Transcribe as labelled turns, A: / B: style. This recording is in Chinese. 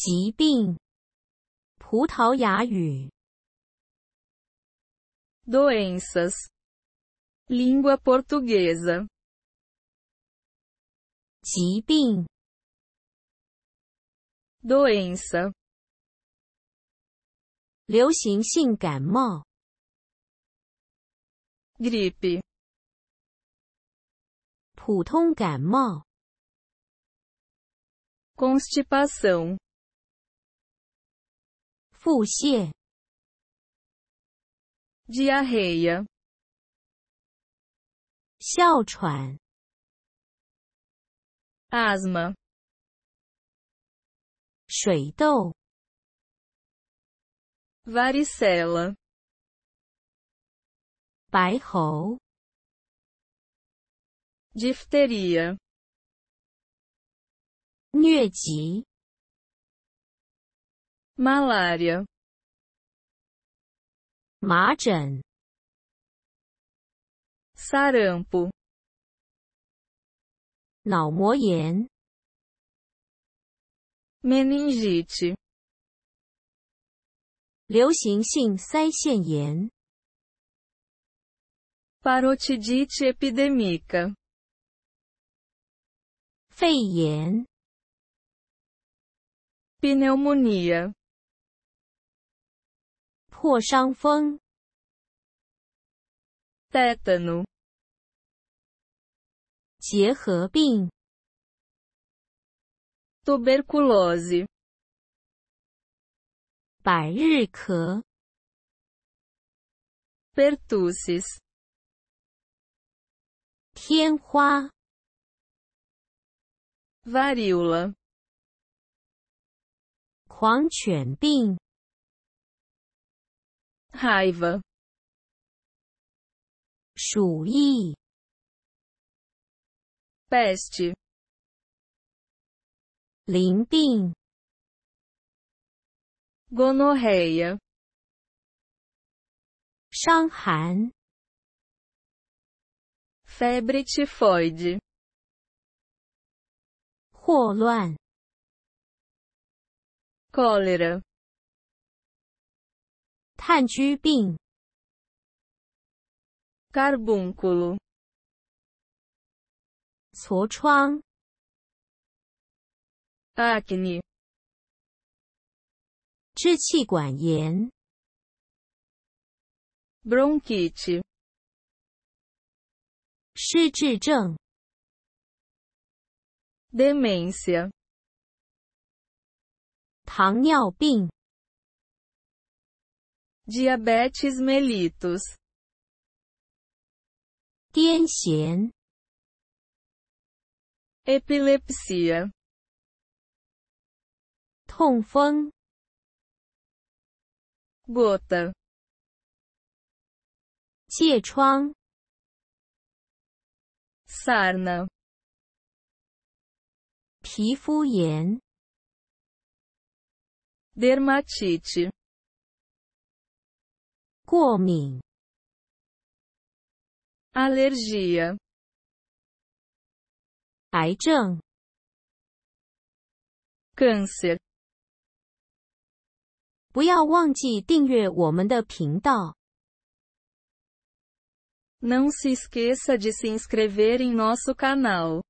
A: 疾病，葡萄牙语 d o e n ç a s l i n g u a portuguesa，疾病，doença，流行性感冒，gripe，普通感冒，constipação。腹泻，diarhea，哮喘，asthma，水痘，varicella，白喉，difteria，疟疾。malária, Magen. sarampo, 脑膜炎、meningite, 流行性腮腺炎、parotidite epidêmica, pneumonia 破伤风，tetanus；结核病，tuberculosis；百日咳，pertussis；天花，variol；a 狂犬病。raiva. Shui. Peste. Limping. Gonorreia. Shanghan. Febre tifoide. Huoluan. Cólera. 炭疽病，c a r b u n c u l o 痤疮，acne；支气管炎，bronchitis；失智症，dementia；糖尿病。Diabetes mellitus. Tienxian. Epilepsia. Tongfeng. Gota. Chuang. Sarna. Pifu Yen. Dermatite. Come. Alergia. 癌症 câncer. 不要忘记订阅我们的频道。Não se esqueça de se inscrever em nosso canal.